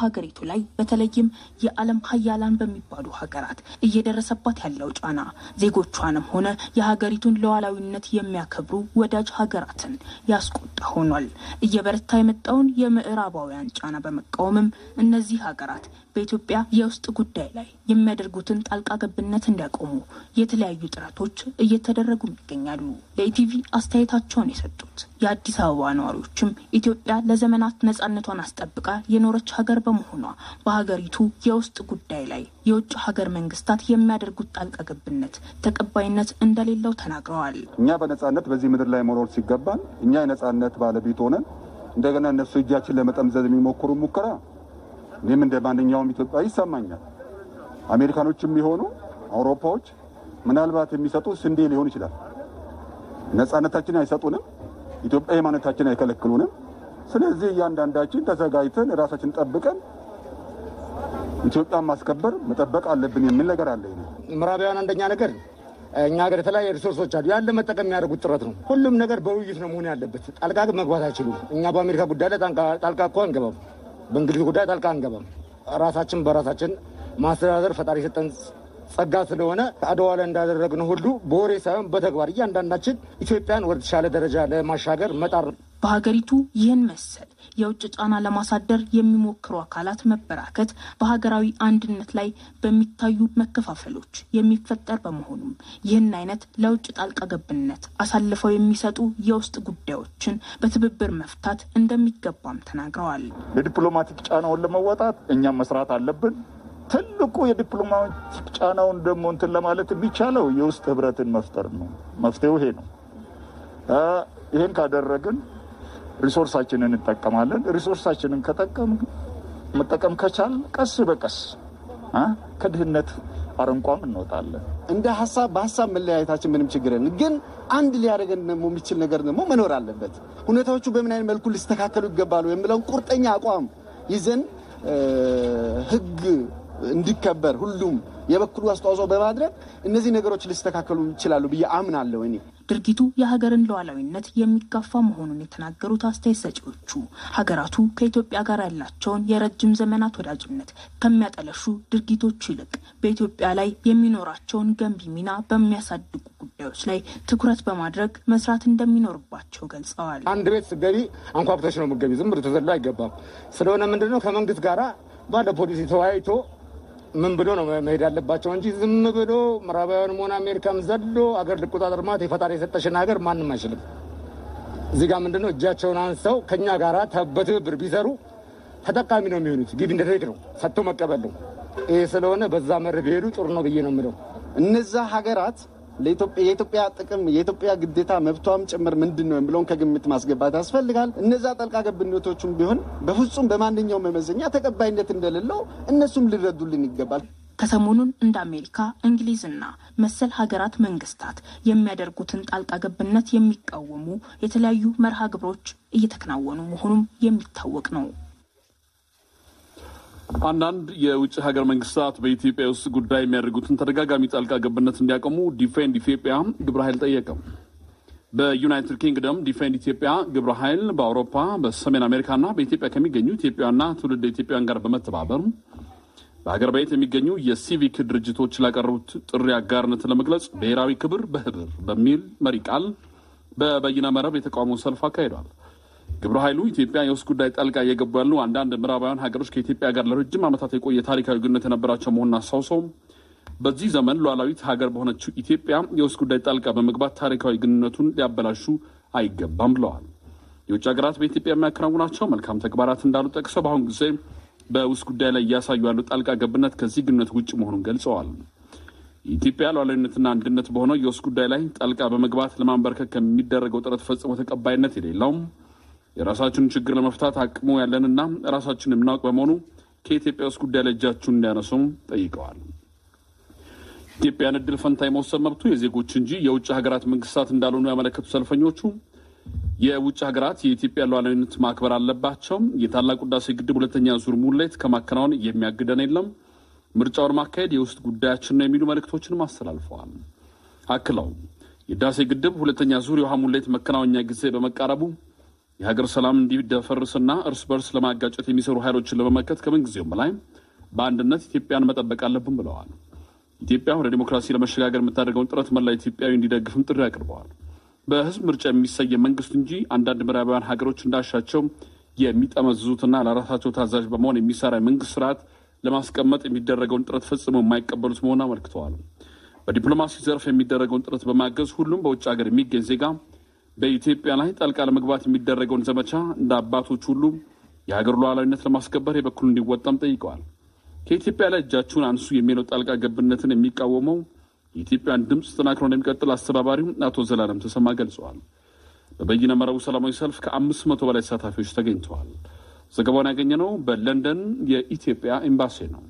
በሀገሪቱ ላይ በተለይም የዓለም ሀያላን በሚባሉ ሀገራት እየደረሰባት ያለው ጫና ዜጎቿንም ሆነ የሀገሪቱን ሉዓላዊነት የሚያከብሩ ወዳጅ ሀገራትን ያስቆጣ ሆኗል። እየበረታ የመጣውን የምዕራባውያን ጫና በመቃወምም እነዚህ ሀገራት በኢትዮጵያ የውስጥ ጉዳይ ላይ የሚያደርጉትን ጣልቃ ገብነት እንዲያቆሙ የተለያዩ ጥረቶች እየተደረጉም ይገኛሉ። ለኢቲቪ አስተያየታቸውን የሰጡት የአዲስ አበባ ነዋሪዎችም ኢትዮጵያ ለዘመናት ነጻነቷን አስጠብቃ የኖረች ሀገር በመሆኗ በሀገሪቱ የውስጥ ጉዳይ ላይ የውጭ ሀገር መንግስታት የሚያደርጉት ጣልቃ ገብነት ተቀባይነት እንደሌለው ተናግረዋል። እኛ በነጻነት በዚህ ምድር ላይ መኖር ሲገባን እኛ የነጻነት ባለቤት ሆነን እንደገና እነሱ እጃችን ለመጠምዘዝ የሚሞክሩ ሙከራ እኔም እንደ ማንኛውም ኢትዮጵያ ይሰማኛል። አሜሪካኖች የሚሆኑ አውሮፓዎች ምናልባት የሚሰጡ ስንዴ ሊሆን ይችላል። ነጻነታችን አይሰጡንም። ኢትዮጵያ ሃይማኖታችን አይከለክሉንም። ስለዚህ እያንዳንዳችን ተዘጋጅተን ራሳችን ጠብቀን ኢትዮጵያን ማስከበር መጠበቅ አለብን የሚል ነገር አለ። ምዕራባውያን አንደኛ ነገር እኛ ሀገር የተለያየ ሪሶርሶች አሉ። ያለ መጠቀም የሚያደርጉት ጥረት ነው። ሁሉም ነገር በውይይት ነው መሆን ያለበት። ጣልቃ መግባት አይችሉም። እኛ በአሜሪካ ጉዳይ ላይ ጣልቃ እኮ አንገባም። በእንግሊዝ ጉዳይ ጣልቃ አንገባም። ራሳችን በራሳችን ማስተዳደር ፈጣሪ ሰጠን ጸጋ ስለሆነ አድዋ ላይ እንዳደረግነው ሁሉ በወሬ ሳይሆን በተግባር እያንዳንዳችን ኢትዮጵያን ወደተሻለ ደረጃ ለማሻገር መጣር በሀገሪቱ ይህን መሰል የውጭ ጫና ለማሳደር የሚሞክሩ አካላት መበራከት በሀገራዊ አንድነት ላይ በሚታዩ መከፋፈሎች የሚፈጠር በመሆኑም ይህን አይነት ለውጭ ጣልቃ ገብነት አሳልፈው የሚሰጡ የውስጥ ጉዳዮችን በትብብር መፍታት እንደሚገባም ተናግረዋል። የዲፕሎማቲክ ጫናውን ለመወጣት እኛም መስራት አለብን። ትልቁ የዲፕሎማቲክ ጫናውን ደግሞ እንትን ለማለት የሚቻለው የውስጥ ህብረትን መፍጠር ነው። መፍትሄው ይሄ ነው። ይህን ካደረግን ሪሶርሳችንን እንጠቀማለን። ሪሶርሳችንን ከጠቀም መጠቀም ከቻል ቀስ በቀስ ከድህነት አረንቋም እንወጣለን። እንደ ሀሳብ በሀሳብ መለያየታችን ምንም ችግር የለም፣ ግን አንድ ሊያደርገን ደግሞ የሚችል ነገር ደግሞ መኖር አለበት። ሁኔታዎቹ በምን አይነት መልኩ ሊስተካከሉ ይገባሉ የሚለውን ቁርጠኛ አቋም ይዘን ህግ እንዲከበር ሁሉም የበኩሉ አስተዋጽኦ በማድረግ እነዚህ ነገሮች ሊስተካከሉ ይችላሉ ብዬ አምናለሁ። እኔ ድርጊቱ የሀገርን ሉዓላዊነት የሚጋፋ መሆኑን የተናገሩት አስተያየት ሰጪዎቹ ሀገራቱ ከኢትዮጵያ ጋር ያላቸውን የረጅም ዘመናት ወዳጅነት ከሚያጠለሹ ድርጊቶች ይልቅ በኢትዮጵያ ላይ የሚኖራቸውን ገንቢ ሚና በሚያሳድጉ ጉዳዮች ላይ ትኩረት በማድረግ መስራት እንደሚኖርባቸው ገልጸዋል። አንድ ቤት ስገቢ አንኳኩተሽ ነው የምትገቢ፣ ዝም ብሎ ተዘሎ አይገባም። ስለሆነ ምንድነው ከመንግስት ጋር ባለ ፖሊሲ ተወያይቶ ምን ብሎ ነው መሄድ ያለባቸው እንጂ ዝም ብሎ ምዕራባውያን መሆን አሜሪካም ዘሎ አገር ልቆጣጠር ማለት የፈጣሪ የሰጠሽን ሀገር ማንም አይችልም። እዚህ ጋር ምንድነው እጃቸውን አንሰው ከኛ ጋራ በትብብር ቢሰሩ ተጠቃሚ ነው የሚሆኑት። ጊቭ እንደ ቴክ ነው፣ ሰጥቶ መቀበል ነው። ይህ ስለሆነ በዛ መር ቢሄዱ ጥሩ ነው ብዬ ነው የምለው እነዛ ሀገራት የኢትዮጵያ ጥቅም የኢትዮጵያ ግዴታ መብቷም ጭምር ምንድን ነው ብለውን ከግምት ማስገባት ያስፈልጋል። እነዛ ጠልቃ ገብነቶቹም ቢሆን በፍጹም በማንኛውም መመዘኛ ተቀባይነት እንደሌለው እነሱም ሊረዱልን ይገባል። ከሰሞኑን እንደ አሜሪካ እንግሊዝና መሰል ሀገራት መንግስታት የሚያደርጉትን ጣልቃ ገብነት የሚቃወሙ የተለያዩ መርሃ ግብሮች እየተከናወኑ መሆኑም የሚታወቅ ነው። አንዳንድ የውጭ ሀገር መንግስታት በኢትዮጵያ ውስጥ ጉዳይ የሚያደርጉትን ተደጋጋሚ ጣልቃ ገብነት እንዲያቆሙ ዲፌንድ ኢትዮጵያ ግብረ ኃይል ጠየቀ። በዩናይትድ ኪንግደም ዲፌንድ ኢትዮጵያ ግብረ ኃይል በአውሮፓ በሰሜን አሜሪካና በኢትዮጵያ ከሚገኙ ኢትዮጵያና ትውልድ ኢትዮጵያን ጋር በመተባበር በሀገር ቤት የሚገኙ የሲቪክ ድርጅቶች ላቀረቡት ጥሪ አጋርነት ለመግለጽ ብሔራዊ ክብር በህብር በሚል መሪ ቃል በበይነ መረብ የተቃውሞ ሰልፍ አካሂዷል። ግብረ ኃይሉ ኢትዮጵያ የውስጥ ጉዳይ ጣልቃ እየገቡ ያሉ አንዳንድ ምዕራባውያን ሀገሮች ከኢትዮጵያ ጋር ለረጅም ዓመታት የቆየ ታሪካዊ ግንኙነት የነበራቸው መሆኑን አስታውሰውም በዚህ ዘመን ሉዓላዊት ሀገር በሆነችው ኢትዮጵያ የውስጥ ጉዳይ ጣልቃ በመግባት ታሪካዊ ግንኙነቱን ሊያበላሹ አይገባም ብለዋል። የውጭ ሀገራት በኢትዮጵያ የሚያከናውናቸው መልካም ተግባራት እንዳሉ ጠቅሰው በአሁኑ ጊዜ በውስጥ ጉዳይ ላይ እያሳዩ ያሉ ጣልቃ ገብነት ከዚህ ግንኙነት ውጭ መሆኑን ገልጸዋል። የኢትዮጵያ ሉዓላዊነትና አንድነት በሆነው የውስጥ ጉዳይ ላይ ጣልቃ በመግባት ለማንበርከክ ከሚደረገው ጥረት ፈጽሞ ተቀባይነት የሌለውም የራሳችንን ችግር ለመፍታት አቅሙ ያለንና ራሳችን የምናውቅ በመሆኑ ከኢትዮጵያ ውስጥ ጉዳይ ላይ እጃችሁን እንዲያነሱም ጠይቀዋል። ኢትዮጵያን እድል ፈንታ የመወሰን መብቱ የዜጎች እንጂ የውጭ ሀገራት መንግስታት እንዳልሆኑ ያመለከቱ ሰልፈኞቹ የውጭ ሀገራት የኢትዮጵያ ሉዓላዊነት ማክበር አለባቸው። የታላቁ ህዳሴ ግድብ ሁለተኛ ዙር ሙሌት ከማከናወን የሚያግደን የለም። ምርጫውን ማካሄድ የውስጥ ጉዳያችን ነው የሚሉ መልእክቶችንም አስተላልፈዋል። አክለው የህዳሴ ግድብ ሁለተኛ ዙር የውሃ ሙሌት መከናወኛ ጊዜ በመቃረቡ የሀገር ሰላም እንዲደፈርስና እርስ በርስ ለማጋጨት የሚሰሩ ኃይሎችን ለመመከት ከምንጊዜውም በላይ በአንድነት ኢትዮጵያን መጠበቅ አለብን ብለዋል። ኢትዮጵያ ወደ ዲሞክራሲ ለመሸጋገር የምታደርገውን ጥረት መላ ኢትዮጵያዊ እንዲደግፍም ጥሪ አቅርበዋል። በህዝብ ምርጫ የሚሰየም መንግስት እንጂ አንዳንድ ምዕራባውያን ሀገሮች እንዳሻቸው የሚጠመዝዙትና ለራሳቸው ታዛዥ በመሆን የሚሰራ የመንግስት ስርዓት ለማስቀመጥ የሚደረገውን ጥረት ፈጽሞ የማይቀበሉት መሆኑን አመልክተዋል። በዲፕሎማሲ ዘርፍ የሚደረገውን ጥረት በማገዝ ሁሉም በውጭ ሀገር የሚገኝ ዜጋ በኢትዮጵያ ላይ ጣልቃ ለመግባት የሚደረገውን ዘመቻ እንደ አባቶች ሁሉ የሀገር ሉዓላዊነት ለማስከበር የበኩሉ እንዲወጣም ጠይቀዋል። ከኢትዮጵያ ላይ እጃችሁን አንሱ የሚለው ጣልቃ ገብነትን የሚቃወመው የኢትዮጵያን ድምፅ ተጠናክሮ እንደሚቀጥል አስተባባሪው አቶ ዘላለም ተሰማ ገልጸዋል። በበይነ መረቡ ሰላማዊ ሰልፍ ከአምስት መቶ በላይ ተሳታፊዎች ተገኝተዋል። ዘገባውን ያገኘነው በለንደን የኢትዮጵያ ኤምባሲ ነው።